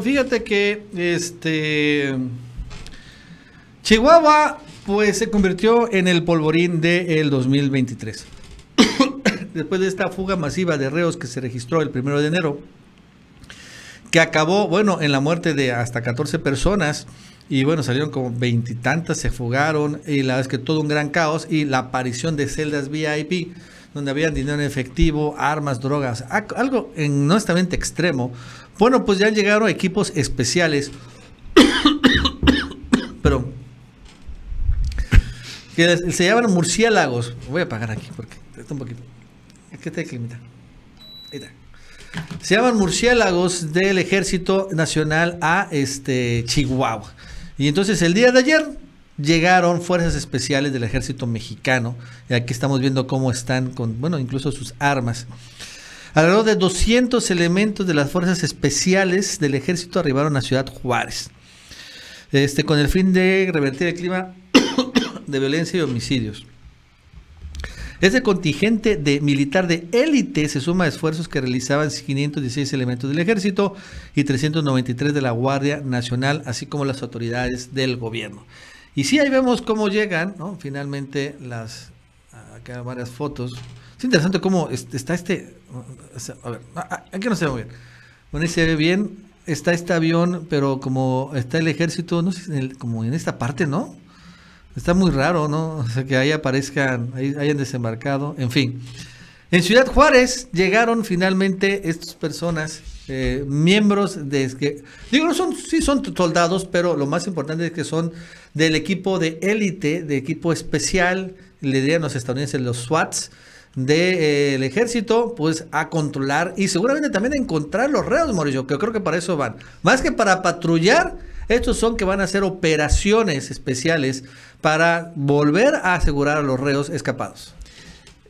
Fíjate que este Chihuahua pues se convirtió en el polvorín del 2023. Después de esta fuga masiva de reos que se registró el primero de enero, que acabó, bueno, en la muerte de hasta 14 personas, y bueno, salieron como veintitantas, se fugaron, y la verdad es que todo un gran caos, y la aparición de celdas VIP donde había dinero en efectivo, armas, drogas, algo en nuestra extremo. Bueno, pues ya llegaron equipos especiales. pero que se llaman murciélagos. Voy a apagar aquí porque está un poquito. qué te Ahí Se llaman murciélagos del Ejército Nacional a este Chihuahua. Y entonces el día de ayer llegaron fuerzas especiales del ejército mexicano. Y aquí estamos viendo cómo están con, bueno, incluso sus armas. Alrededor de 200 elementos de las fuerzas especiales del ejército arribaron a Ciudad Juárez. Este, con el fin de revertir el clima de violencia y homicidios. Este contingente de militar de élite se suma a esfuerzos que realizaban 516 elementos del ejército y 393 de la Guardia Nacional, así como las autoridades del gobierno. Y sí, ahí vemos cómo llegan, ¿no? Finalmente las... Acá varias fotos. Es interesante cómo está este... a ver, ah, ah, aquí no se ve muy bien. Bueno, se ve bien. Está este avión, pero como está el ejército, no sé, como en esta parte, ¿no? Está muy raro, ¿no? O sea, que ahí aparezcan, ahí hayan desembarcado, en fin. En Ciudad Juárez llegaron finalmente estas personas eh, miembros de que digo no son sí son soldados pero lo más importante es que son del equipo de élite de equipo especial le dirían los estadounidenses los SWATs del eh, ejército pues a controlar y seguramente también a encontrar los reos Morillo, que creo que para eso van más que para patrullar estos son que van a hacer operaciones especiales para volver a asegurar a los reos escapados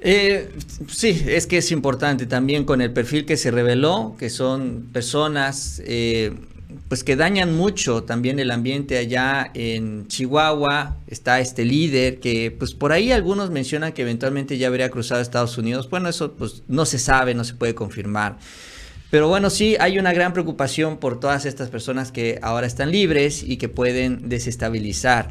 eh, sí, es que es importante también con el perfil que se reveló, que son personas eh, pues que dañan mucho también el ambiente allá en Chihuahua. Está este líder que pues por ahí algunos mencionan que eventualmente ya habría cruzado Estados Unidos. Bueno, eso pues no se sabe, no se puede confirmar. Pero bueno, sí hay una gran preocupación por todas estas personas que ahora están libres y que pueden desestabilizar.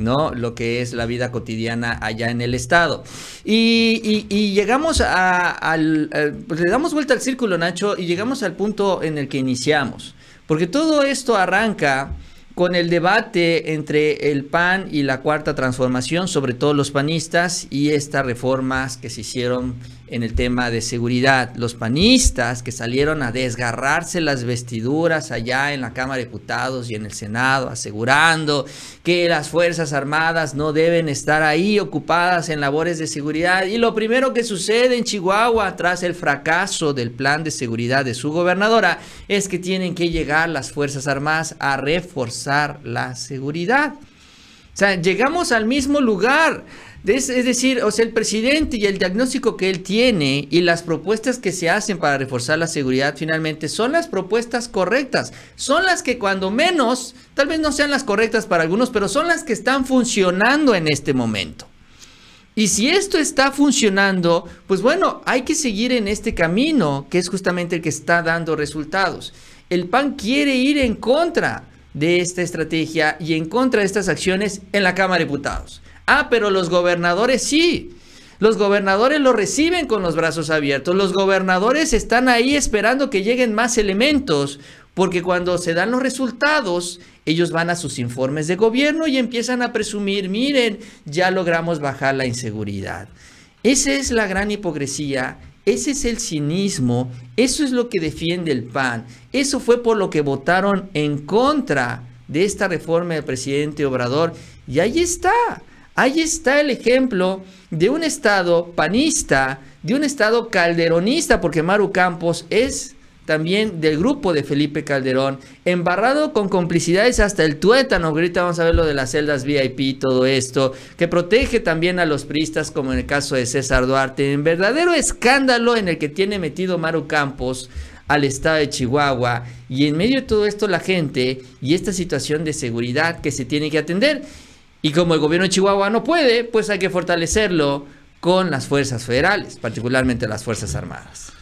¿no? Lo que es la vida cotidiana allá en el estado. Y, llegamos a, al, pues le damos vuelta al círculo, Nacho, y llegamos al punto en el que iniciamos. Porque todo esto arranca con el debate entre el PAN y la Cuarta Transformación, sobre todo los panistas, y estas reformas que se hicieron en el tema de seguridad. Los panistas que salieron a desgarrarse las vestiduras allá en la Cámara de Diputados y en el Senado, asegurando que las Fuerzas Armadas no deben estar ahí ocupadas en labores de seguridad. Y lo primero que sucede en Chihuahua tras el fracaso del plan de seguridad de su gobernadora es que tienen que llegar las Fuerzas Armadas a reforzar la seguridad. O sea, llegamos al mismo lugar. Es, decir, o sea, el presidente y el diagnóstico que él tiene y las propuestas que se hacen para reforzar la seguridad finalmente son las propuestas correctas. Son las que cuando menos, tal vez no sean las correctas para algunos, pero son las que están funcionando en este momento. Y si esto está funcionando, pues bueno, hay que seguir en este camino que es justamente el que está dando resultados. El PAN quiere ir en contra de esta estrategia y en contra de estas acciones en la Cámara de Diputados. Ah, pero los gobernadores sí. Los gobernadores lo reciben con los brazos abiertos. Los gobernadores están ahí esperando que lleguen más elementos, porque cuando se dan los resultados, ellos van a sus informes de gobierno y empiezan a presumir, miren, ya logramos bajar la inseguridad. Esa es la gran hipocresía ese es el cinismo, eso es lo que defiende el PAN, eso fue por lo que votaron en contra de esta reforma del presidente Obrador y ahí está. Ahí está el ejemplo de un Estado panista, de un Estado calderonista, porque Maru Campos es también del grupo de Felipe Calderón, embarrado con complicidades hasta el tuétano. Ahorita vamos a ver lo de las celdas VIP, todo esto, que protege también a los priistas, como en el caso de César Duarte. En verdadero escándalo en el que tiene metido Maru Campos al estado de Chihuahua. Y en medio de todo esto, la gente y esta situación de seguridad que se tiene que atender. Y como el gobierno de Chihuahua no puede, pues hay que fortalecerlo con las fuerzas federales, particularmente las Fuerzas Armadas.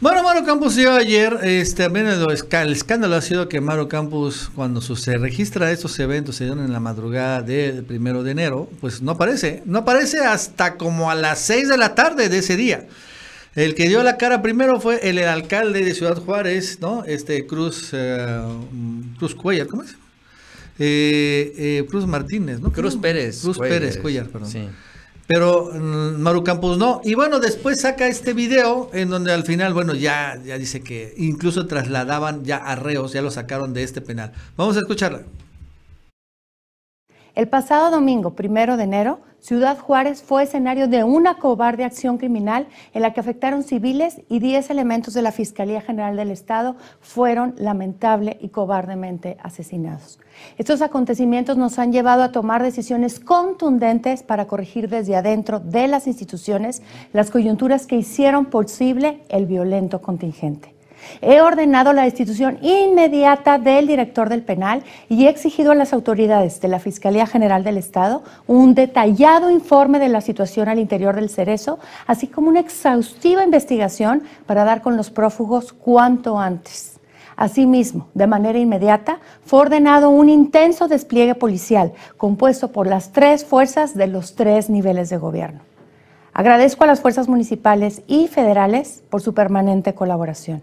Bueno, Maro Campos llegó ayer, este, el, escándalo ha sido que Maro Campos, cuando se registra estos eventos, se en la madrugada del primero de enero, pues no aparece, no aparece hasta como a las seis de la tarde de ese día. El que dio la cara primero fue el, alcalde de Ciudad Juárez, ¿no? Este Cruz, eh, mm, Cruz Cuellar, ¿cómo es? Eh, eh, Cruz Martínez, ¿no? Cruz Pérez. Cruz Pérez Cuellar, perdón. Pero mm, Maru Campos no. Y bueno, después saca este video en donde al final, bueno, ya, ya dice que incluso trasladaban ya a reos, ya lo sacaron de este penal. Vamos a escucharla. El pasado domingo, primero de enero, Ciudad Juárez fue escenario de una cobarde acción criminal en la que afectaron civiles y 10 elementos de la Fiscalía General del Estado fueron lamentable y cobardemente asesinados. Estos acontecimientos nos han llevado a tomar decisiones contundentes para corregir desde adentro de las instituciones las coyunturas que hicieron posible el violento contingente. He ordenado la destitución inmediata del director del penal y he exigido a las autoridades de la Fiscalía General del Estado un detallado informe de la situación al interior del Cerezo, así como una exhaustiva investigación para dar con los prófugos cuanto antes. Asimismo, de manera inmediata, fue ordenado un intenso despliegue policial compuesto por las tres fuerzas de los tres niveles de gobierno. Agradezco a las fuerzas municipales y federales por su permanente colaboración.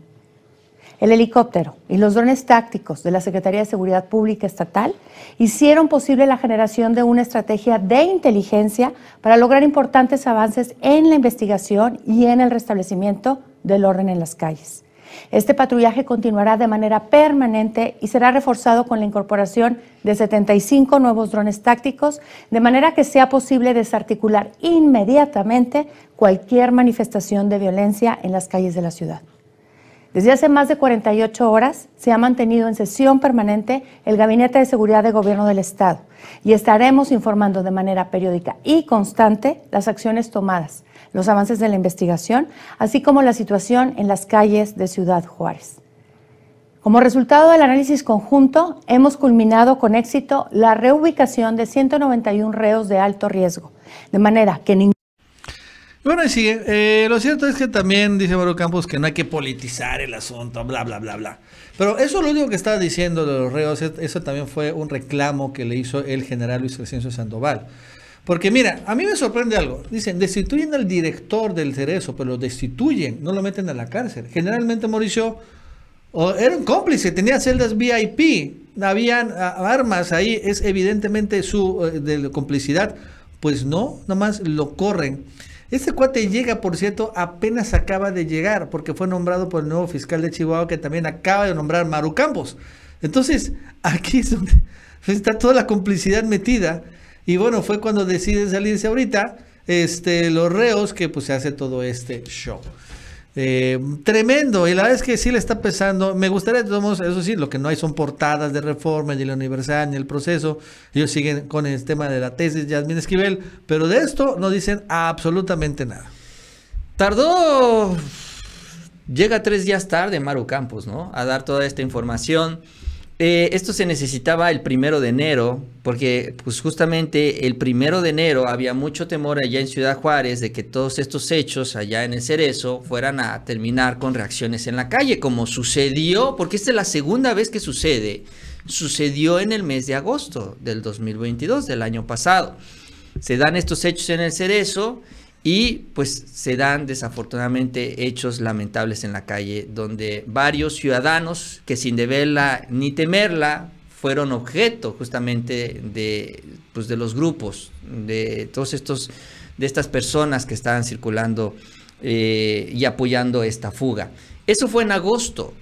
El helicóptero y los drones tácticos de la Secretaría de Seguridad Pública Estatal hicieron posible la generación de una estrategia de inteligencia para lograr importantes avances en la investigación y en el restablecimiento del orden en las calles. Este patrullaje continuará de manera permanente y será reforzado con la incorporación de 75 nuevos drones tácticos, de manera que sea posible desarticular inmediatamente cualquier manifestación de violencia en las calles de la ciudad. Desde hace más de 48 horas se ha mantenido en sesión permanente el Gabinete de Seguridad de Gobierno del Estado y estaremos informando de manera periódica y constante las acciones tomadas, los avances de la investigación, así como la situación en las calles de Ciudad Juárez. Como resultado del análisis conjunto, hemos culminado con éxito la reubicación de 191 reos de alto riesgo, de manera que ningún bueno, y sigue. Eh, lo cierto es que también dice Mauro Campos que no hay que politizar el asunto, bla, bla, bla, bla. Pero eso es lo único que estaba diciendo de los reos, eso también fue un reclamo que le hizo el general Luis Crescencio Sandoval. Porque mira, a mí me sorprende algo. Dicen, destituyen al director del Cerezo, pero lo destituyen, no lo meten a la cárcel. Generalmente Mauricio era un cómplice, tenía celdas VIP, habían armas ahí, es evidentemente su eh, de complicidad. Pues no, nomás lo corren. Este cuate llega, por cierto, apenas acaba de llegar, porque fue nombrado por el nuevo fiscal de Chihuahua, que también acaba de nombrar Maru Campos. Entonces, aquí es donde está toda la complicidad metida. Y bueno, fue cuando deciden salirse ahorita este, los reos que pues se hace todo este show. Eh, tremendo, y la verdad es que sí le está pesando. Me gustaría, todos eso sí, lo que no hay son portadas de reforma, ni la universidad, ni el proceso. Ellos siguen con el tema de la tesis de Yasmin Esquivel, pero de esto no dicen absolutamente nada. Tardó. Llega tres días tarde Maru Campos, ¿no? A dar toda esta información. Eh, esto se necesitaba el primero de enero, porque pues justamente el primero de enero había mucho temor allá en Ciudad Juárez de que todos estos hechos allá en el Cerezo fueran a terminar con reacciones en la calle, como sucedió, porque esta es la segunda vez que sucede, sucedió en el mes de agosto del 2022, del año pasado. Se dan estos hechos en el Cerezo y pues se dan desafortunadamente hechos lamentables en la calle, donde varios ciudadanos que sin deberla ni temerla fueron objeto justamente de, pues, de los grupos, de todos estos, de estas personas que estaban circulando eh, y apoyando esta fuga. Eso fue en agosto.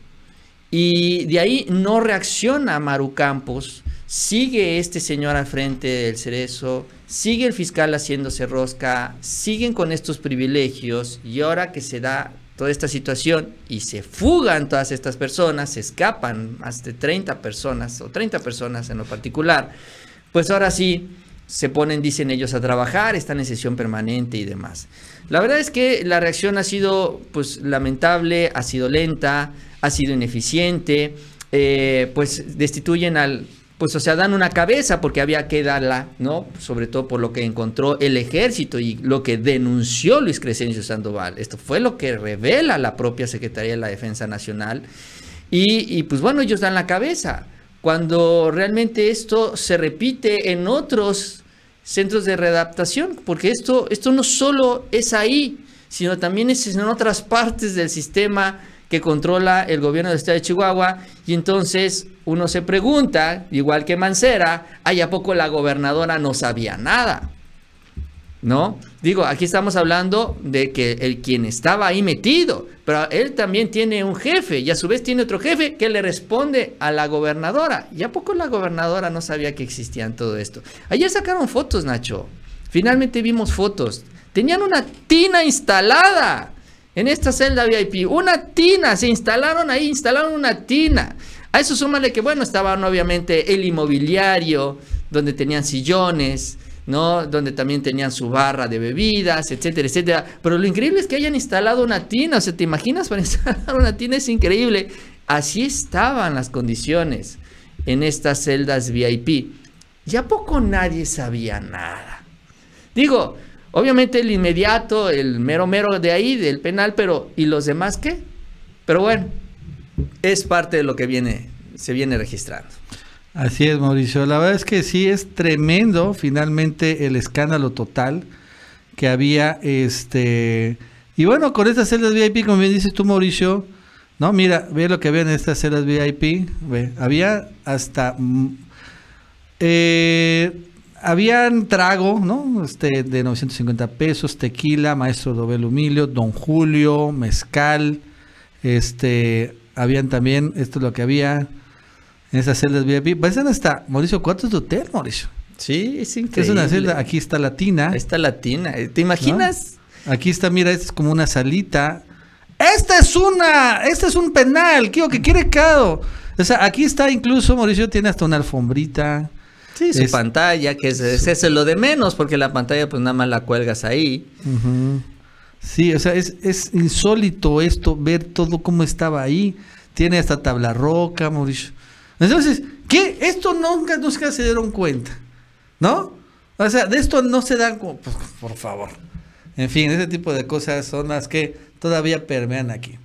Y de ahí no reacciona Maru Campos, sigue este señor al frente del cerezo, sigue el fiscal haciéndose rosca, siguen con estos privilegios y ahora que se da toda esta situación y se fugan todas estas personas, se escapan más de 30 personas o 30 personas en lo particular, pues ahora sí se ponen, dicen ellos, a trabajar, están en sesión permanente y demás. La verdad es que la reacción ha sido pues lamentable, ha sido lenta, ha sido ineficiente, eh, pues destituyen al, pues o sea, dan una cabeza porque había que darla, ¿no? Sobre todo por lo que encontró el ejército y lo que denunció Luis Crescencio Sandoval. Esto fue lo que revela la propia Secretaría de la Defensa Nacional. Y, pues bueno, ellos dan la cabeza. Cuando realmente esto se repite en otros centros de readaptación, porque esto, esto no solo es ahí, sino también es en otras partes del sistema que controla el gobierno del estado de Chihuahua. Y entonces uno se pregunta, igual que Mancera, ¿hay a poco la gobernadora no sabía nada? ¿No? Digo, aquí estamos hablando de que el quien estaba ahí metido, pero él también tiene un jefe y a su vez tiene otro jefe que le responde a la gobernadora. ¿Y a poco la gobernadora no sabía que existían todo esto? Ayer sacaron fotos, Nacho. Finalmente vimos fotos. Tenían una tina instalada en esta celda VIP. Una tina, se instalaron ahí, instalaron una tina. A eso súmale que, bueno, estaban obviamente el inmobiliario, donde tenían sillones, ¿no? Donde también tenían su barra de bebidas, etcétera, etcétera. Pero lo increíble es que hayan instalado una tina, o sea, ¿te imaginas para instalar una tina? Es increíble. Así estaban las condiciones en estas celdas VIP. Ya poco nadie sabía nada. Digo, Obviamente el inmediato, el mero mero de ahí, del penal, pero ¿y los demás qué? Pero bueno, es parte de lo que viene, se viene registrando. Así es, Mauricio. La verdad es que sí es tremendo finalmente el escándalo total que había este y bueno, con estas celdas VIP, como bien dices tú, Mauricio, no, mira, ve lo que había en estas celdas VIP, había hasta mm, eh, habían trago, ¿no? Este, de 950 pesos, tequila, maestro Dobel Humilio, Don Julio, mezcal, este, habían también, esto es lo que había en esas celdas VIP. dónde está? Mauricio, ¿cuántos de hotel, Mauricio? Sí, es increíble. Es una celda, aquí está Latina. Está Latina, ¿te imaginas? Aquí está, mira, es como una salita. Esta es una, este es un penal, ¿Qué que quiere Cado. O sea, aquí está incluso, Mauricio tiene hasta una alfombrita. Sí, su pantalla, que es, lo de menos, porque la pantalla pues nada más la cuelgas ahí. Sí, o sea, es, insólito esto, ver todo como estaba ahí. Tiene hasta tabla roca, Mauricio. Entonces, ¿qué? Esto nunca, nunca se dieron cuenta, ¿no? O sea, de esto no se dan pues, por favor. En fin, ese tipo de cosas son las que todavía permean aquí.